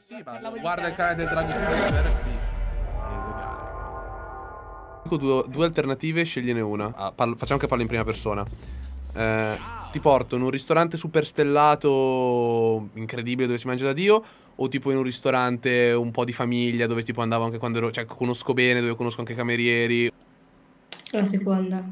Ma sì, ma guarda il canale del Draghi Dico due, due alternative, scegliene una. Ah, parlo, facciamo che parli in prima persona. Eh, ti porto in un ristorante super stellato, incredibile, dove si mangia da Dio, o tipo in un ristorante un po' di famiglia, dove tipo andavo anche quando ero... Cioè, conosco bene, dove conosco anche i camerieri. La seconda.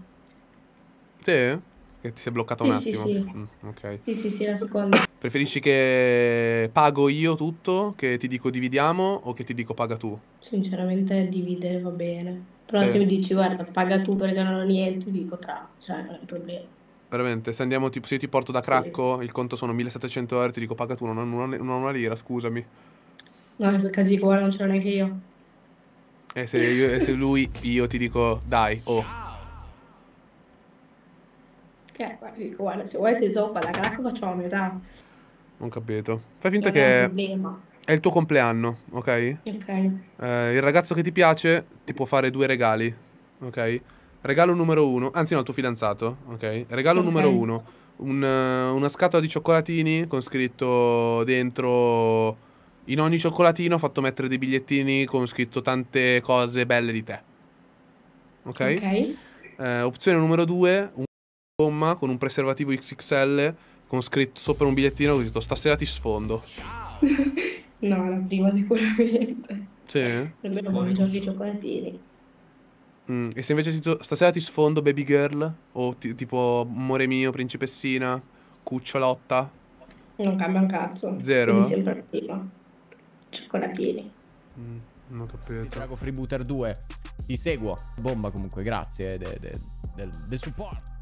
Sì? Che ti sei bloccata un sì, attimo. Sì sì. Mm, okay. sì, sì, sì, la seconda. Preferisci che pago io tutto, che ti dico dividiamo o che ti dico paga tu? Sinceramente dividere va bene. Però se mi dici guarda paga tu perché non ho niente, dico tra, cioè non è un problema. Veramente, se andiamo, tipo, se io ti porto da Cracco, il conto sono 1700 euro, ti dico paga tu, non ho una, non ho una lira, scusami. No, in quel caso dico guarda non ce l'ho neanche io. E se, io, e se lui, io ti dico dai, oh. Che eh, guarda, guarda, se vuoi tesoro, qua la cracca facciamo a metà. Non capito. Fai finta non che è, è il tuo compleanno, ok? Ok. Eh, il ragazzo che ti piace ti può fare due regali, ok? Regalo numero uno, anzi no, il tuo fidanzato, ok? Regalo okay. numero uno, un, eh, una scatola di cioccolatini con scritto dentro... In ogni cioccolatino ho fatto mettere dei bigliettini con scritto tante cose belle di te. Ok? Ok. Eh, opzione numero due, un gomma con un preservativo XXL con scritto sopra un bigliettino ho detto stasera ti sfondo. no, la prima sicuramente. Sì. Almeno mangiavi i cioccolatini. Mm, e se invece ti stasera ti sfondo baby girl o tipo amore mio, principessina, cucciolotta? Non cambia un cazzo. Zero? Mi sembra la prima. Cioccolatini. Mm, non ho capito. Drago Freebooter 2. Ti seguo. Bomba comunque, grazie del de, de, de supporto.